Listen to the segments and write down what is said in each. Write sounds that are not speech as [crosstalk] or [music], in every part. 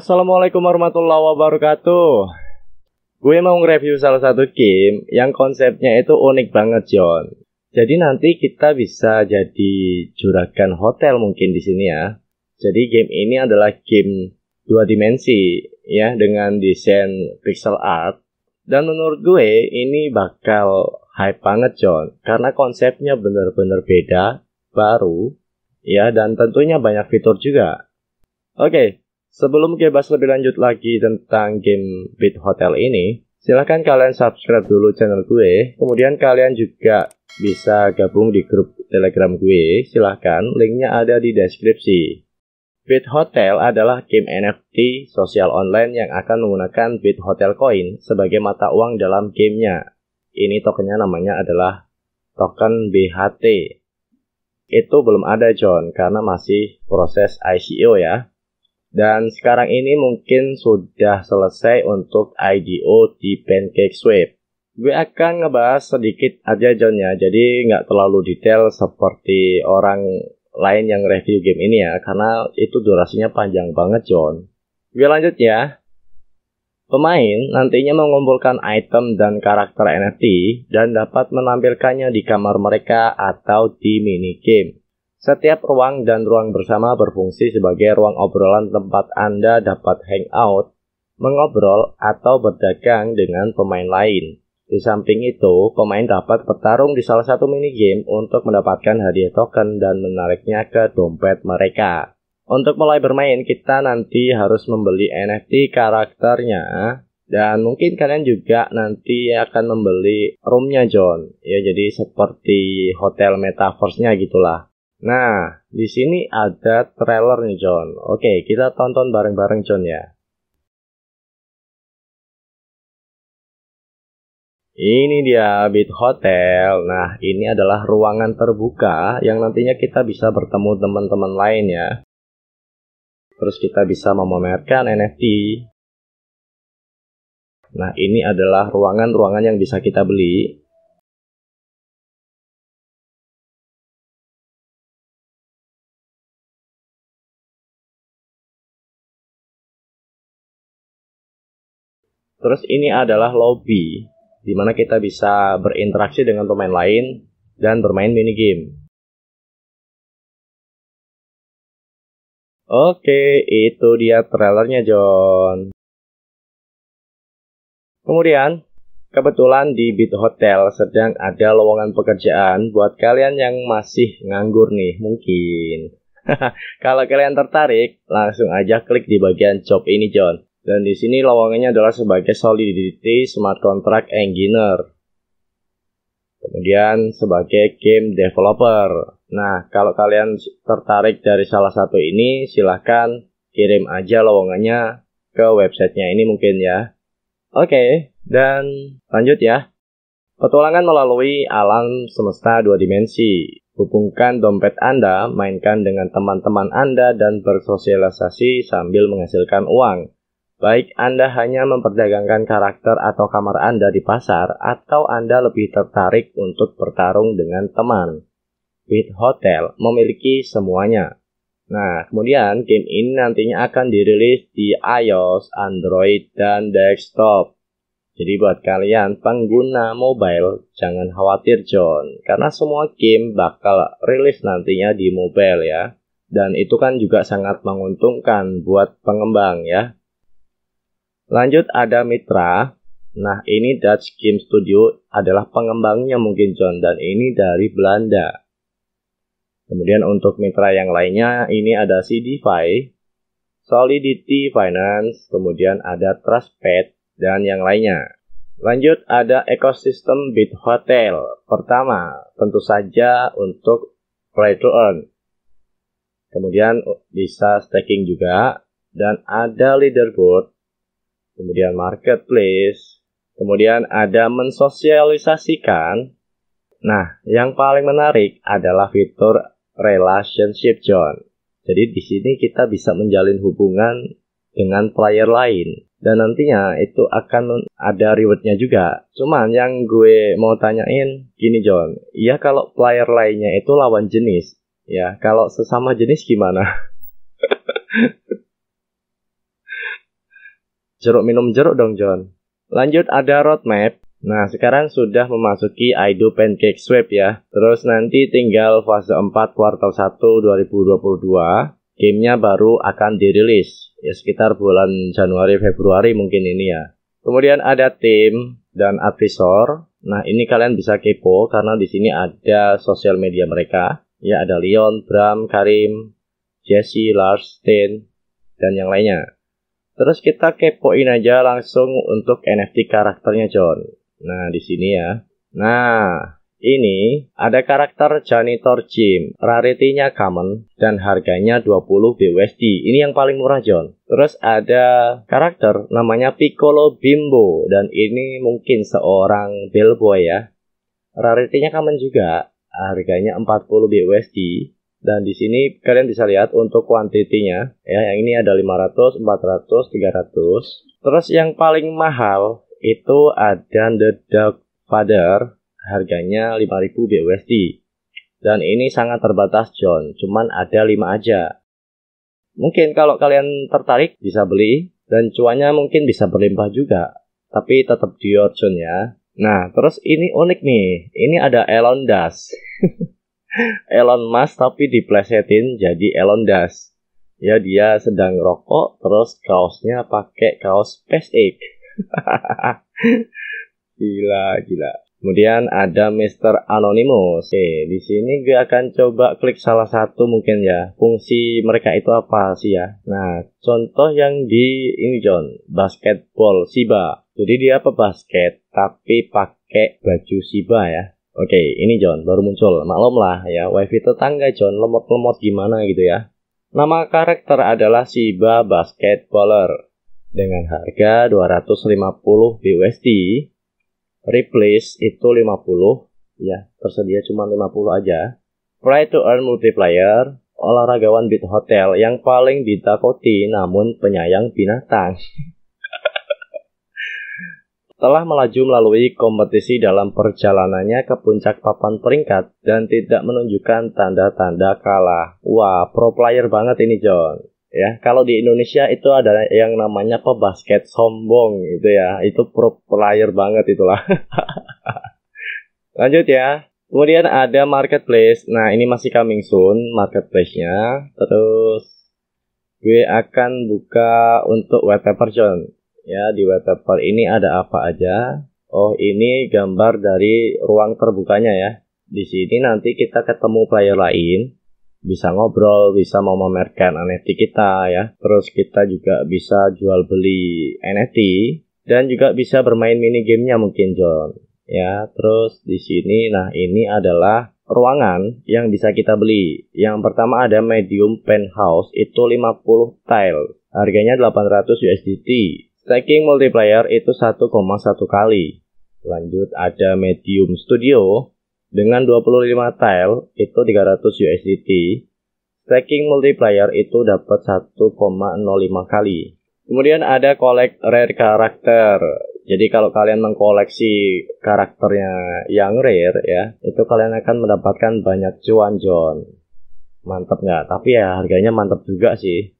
Assalamualaikum warahmatullahi wabarakatuh. Gue mau nge-review salah satu game yang konsepnya itu unik banget, John. Jadi nanti kita bisa jadi juragan hotel mungkin di sini ya. Jadi game ini adalah game dua dimensi ya dengan desain pixel art. Dan menurut gue ini bakal hype banget, John, karena konsepnya bener-bener beda, baru, ya dan tentunya banyak fitur juga. Oke, okay, Sebelum kita bahas lebih lanjut lagi tentang game Beat Hotel ini, silahkan kalian subscribe dulu channel gue. Kemudian kalian juga bisa gabung di grup Telegram gue. Silahkan, linknya ada di deskripsi. Beat Hotel adalah game NFT sosial online yang akan menggunakan Beat Hotel Coin sebagai mata uang dalam gamenya. Ini tokennya namanya adalah token BHT. Itu belum ada John karena masih proses ICO e ya. Dan sekarang ini mungkin sudah selesai untuk IDO di Pancake Swap. Gue akan ngebahas sedikit aja Johnnya, jadi nggak terlalu detail seperti orang lain yang review game ini ya, karena itu durasinya panjang banget John. Gue lanjut ya. Pemain nantinya mengumpulkan item dan karakter NFT dan dapat menampilkannya di kamar mereka atau di mini game. Setiap ruang dan ruang bersama berfungsi sebagai ruang obrolan tempat Anda dapat hangout, mengobrol, atau berdagang dengan pemain lain. Di samping itu, pemain dapat bertarung di salah satu mini game untuk mendapatkan hadiah token dan menariknya ke dompet mereka. Untuk mulai bermain, kita nanti harus membeli NFT karakternya dan mungkin kalian juga nanti akan membeli roomnya John ya jadi seperti hotel metaverse-nya gitulah Nah, di sini ada trailer nih John. Oke, kita tonton bareng-bareng John ya. Ini dia Beat Hotel. Nah, ini adalah ruangan terbuka yang nantinya kita bisa bertemu teman-teman lain ya. Terus kita bisa memamerkan NFT. Nah, ini adalah ruangan-ruangan yang bisa kita beli. Terus ini adalah lobby, di mana kita bisa berinteraksi dengan pemain lain dan bermain mini game. Oke, itu dia trailernya John. Kemudian, kebetulan di Beat Hotel sedang ada lowongan pekerjaan buat kalian yang masih nganggur nih, mungkin. [laughs] Kalau kalian tertarik, langsung aja klik di bagian job ini, John. Dan di sini lowongannya adalah sebagai Solidity Smart Contract Engineer. Kemudian sebagai game developer. Nah, kalau kalian tertarik dari salah satu ini, silahkan kirim aja lowongannya ke websitenya ini mungkin ya. Oke, okay, dan lanjut ya. Petualangan melalui alam semesta dua dimensi. Hubungkan dompet Anda, mainkan dengan teman-teman Anda, dan bersosialisasi sambil menghasilkan uang. Baik Anda hanya memperdagangkan karakter atau kamar Anda di pasar, atau Anda lebih tertarik untuk bertarung dengan teman. With Hotel memiliki semuanya. Nah, kemudian game ini nantinya akan dirilis di iOS, Android, dan desktop. Jadi buat kalian pengguna mobile, jangan khawatir John, karena semua game bakal rilis nantinya di mobile ya. Dan itu kan juga sangat menguntungkan buat pengembang ya, Lanjut ada Mitra. Nah, ini Dutch Game Studio adalah pengembangnya mungkin John dan ini dari Belanda. Kemudian untuk mitra yang lainnya ini ada CDFi, Solidity Finance, kemudian ada Trustpad dan yang lainnya. Lanjut ada ekosistem Bit Hotel. Pertama, tentu saja untuk play to earn. Kemudian bisa staking juga dan ada leaderboard kemudian marketplace, kemudian ada mensosialisasikan. Nah, yang paling menarik adalah fitur relationship John. Jadi di sini kita bisa menjalin hubungan dengan player lain dan nantinya itu akan ada rewardnya juga. Cuman yang gue mau tanyain gini John, ya kalau player lainnya itu lawan jenis, ya kalau sesama jenis gimana? [laughs] Jeruk minum jeruk dong, John. Lanjut ada roadmap. Nah, sekarang sudah memasuki I IDO Pancake Swap ya. Terus nanti tinggal fase 4 kuartal 1 2022. Gamenya baru akan dirilis. Ya, sekitar bulan Januari-Februari mungkin ini ya. Kemudian ada tim dan advisor. Nah, ini kalian bisa kepo karena di sini ada sosial media mereka. Ya, ada Leon, Bram, Karim, Jesse, Lars, Stein, dan yang lainnya. Terus kita kepoin aja langsung untuk NFT karakternya John. Nah, di sini ya. Nah, ini ada karakter Janitor Jim, raritinya common dan harganya 20 BUSD. Ini yang paling murah John. Terus ada karakter namanya Piccolo Bimbo dan ini mungkin seorang bellboy ya. rarity common juga, harganya 40 BUSD dan di sini kalian bisa lihat untuk kuantitinya ya, yang ini ada 500, 400, 300. Terus yang paling mahal itu ada The Dark Father, harganya 5000 BUSD. Dan ini sangat terbatas John, cuman ada 5 aja. Mungkin kalau kalian tertarik bisa beli dan cuannya mungkin bisa berlimpah juga. Tapi tetap Dior John ya. Nah, terus ini unik nih. Ini ada Elon Dust. [laughs] Elon Musk tapi diplesetin jadi Elon Das. Ya dia sedang rokok terus kaosnya pakai kaos SpaceX. [laughs] gila, gila. Kemudian ada Mr. Anonymous. Oke, di sini gue akan coba klik salah satu mungkin ya. Fungsi mereka itu apa sih ya? Nah, contoh yang di ini John, basketball Siba. Jadi dia apa basket tapi pakai baju Siba ya. Oke, ini John, baru muncul. Maklum lah ya, wifi tetangga John lemot-lemot gimana gitu ya. Nama karakter adalah Shiba Basketballer. Dengan harga 250 BUSD, replace itu 50, ya tersedia cuma 50 aja. Try to earn multiplier, olahragawan Beat Hotel yang paling ditakuti namun penyayang binatang. [laughs] telah melaju melalui kompetisi dalam perjalanannya ke puncak papan peringkat dan tidak menunjukkan tanda-tanda kalah. Wah, pro player banget ini John. Ya, kalau di Indonesia itu ada yang namanya pebasket sombong itu ya. Itu pro player banget itulah. [laughs] Lanjut ya. Kemudian ada marketplace. Nah, ini masih coming soon marketplace-nya. Terus gue akan buka untuk white paper John Ya, di wallpaper ini ada apa aja? Oh, ini gambar dari ruang terbukanya ya. Di sini nanti kita ketemu player lain, bisa ngobrol, bisa mau memamerkan NFT kita ya. Terus kita juga bisa jual beli NFT dan juga bisa bermain mini gamenya mungkin John. Ya, terus di sini nah ini adalah ruangan yang bisa kita beli. Yang pertama ada medium penthouse itu 50 tile. Harganya 800 USDT. Stacking multiplier itu 1,1 kali. Lanjut ada medium studio dengan 25 tile itu 300 USDT. Stacking multiplier itu dapat 1,05 kali. Kemudian ada collect rare karakter. Jadi kalau kalian mengkoleksi karakternya yang rare ya, itu kalian akan mendapatkan banyak cuan John. Mantap nggak? Tapi ya harganya mantap juga sih.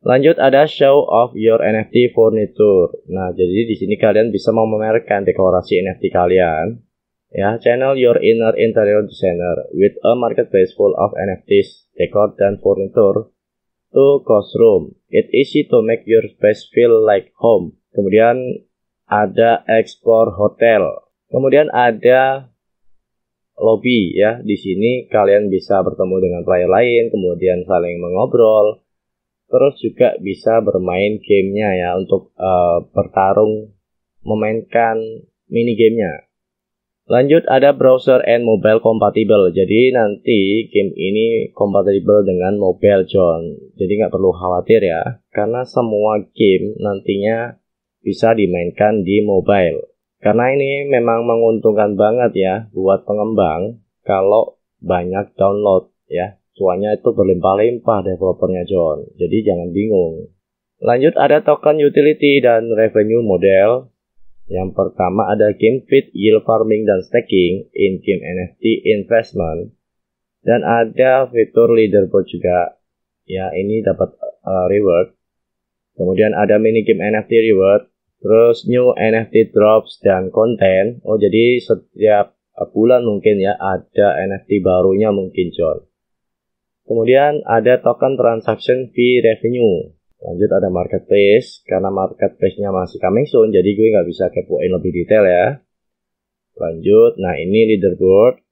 Lanjut ada show of your NFT furniture. Nah, jadi di sini kalian bisa memamerkan dekorasi NFT kalian. Ya, channel your inner interior designer with a marketplace full of NFTs, decor dan furniture to cost room. It easy to make your space feel like home. Kemudian ada explore hotel. Kemudian ada lobby ya. Di sini kalian bisa bertemu dengan player lain, kemudian saling mengobrol terus juga bisa bermain gamenya ya untuk uh, bertarung memainkan mini gamenya. Lanjut ada browser and mobile compatible. Jadi nanti game ini compatible dengan mobile John. Jadi nggak perlu khawatir ya, karena semua game nantinya bisa dimainkan di mobile. Karena ini memang menguntungkan banget ya buat pengembang kalau banyak download ya cuannya itu berlimpah-limpah developernya John. Jadi jangan bingung. Lanjut ada token utility dan revenue model. Yang pertama ada game fit, yield farming dan staking, in game NFT investment. Dan ada fitur leaderboard juga. Ya, ini dapat uh, reward. Kemudian ada mini game NFT reward, terus new NFT drops dan konten. Oh, jadi setiap eh, bulan mungkin ya ada NFT barunya mungkin John. Kemudian ada token transaction fee revenue. Lanjut ada marketplace, karena marketplace-nya masih coming soon, jadi gue nggak bisa kepoin lebih detail ya. Lanjut, nah ini leaderboard.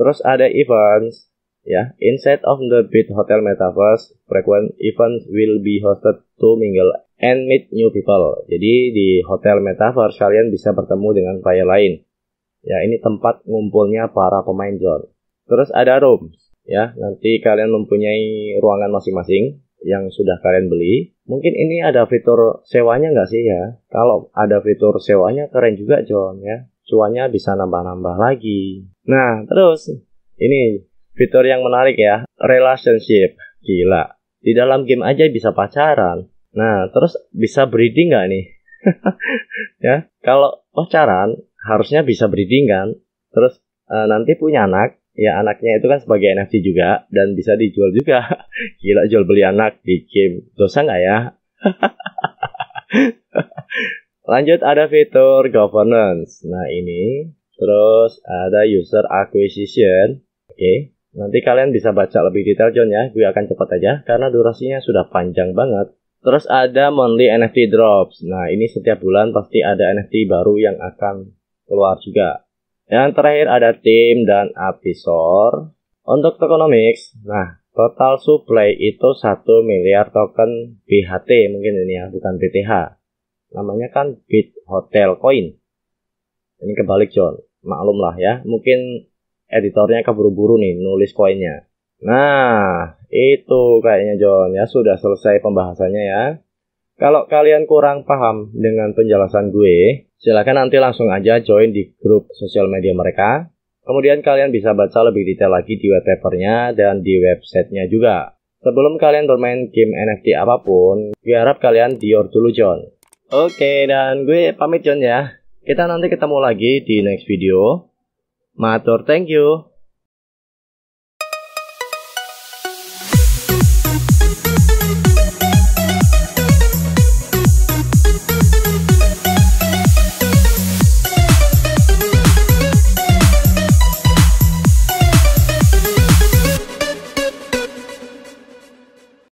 Terus ada events, ya. Inside of the Bit Hotel Metaverse, frequent events will be hosted to mingle and meet new people. Jadi di Hotel Metaverse kalian bisa bertemu dengan player lain. Ya, ini tempat ngumpulnya para pemain John. Terus ada rooms ya nanti kalian mempunyai ruangan masing-masing yang sudah kalian beli mungkin ini ada fitur sewanya nggak sih ya kalau ada fitur sewanya keren juga John ya cuannya bisa nambah-nambah lagi nah terus ini fitur yang menarik ya relationship gila di dalam game aja bisa pacaran nah terus bisa breeding nggak nih [laughs] ya kalau pacaran harusnya bisa breeding kan terus e, nanti punya anak ya anaknya itu kan sebagai NFT juga dan bisa dijual juga. [laughs] Gila jual beli anak di game. Dosa nggak ya? [laughs] Lanjut ada fitur governance. Nah ini terus ada user acquisition. Oke, okay. nanti kalian bisa baca lebih detail John ya. Gue akan cepat aja karena durasinya sudah panjang banget. Terus ada monthly NFT drops. Nah ini setiap bulan pasti ada NFT baru yang akan keluar juga. Yang terakhir ada tim dan avisor. Untuk tokenomics, nah total supply itu 1 miliar token BHT mungkin ini ya, bukan BTH. Namanya kan Bit Hotel Coin. Ini kebalik John, maklum lah ya. Mungkin editornya keburu-buru nih nulis koinnya. Nah, itu kayaknya John ya sudah selesai pembahasannya ya. Kalau kalian kurang paham dengan penjelasan gue, silahkan nanti langsung aja join di grup sosial media mereka. Kemudian kalian bisa baca lebih detail lagi di web papernya dan di websitenya juga. Sebelum kalian bermain game NFT apapun, gue harap kalian dior dulu John. Oke, dan gue pamit John ya. Kita nanti ketemu lagi di next video. Matur, thank you.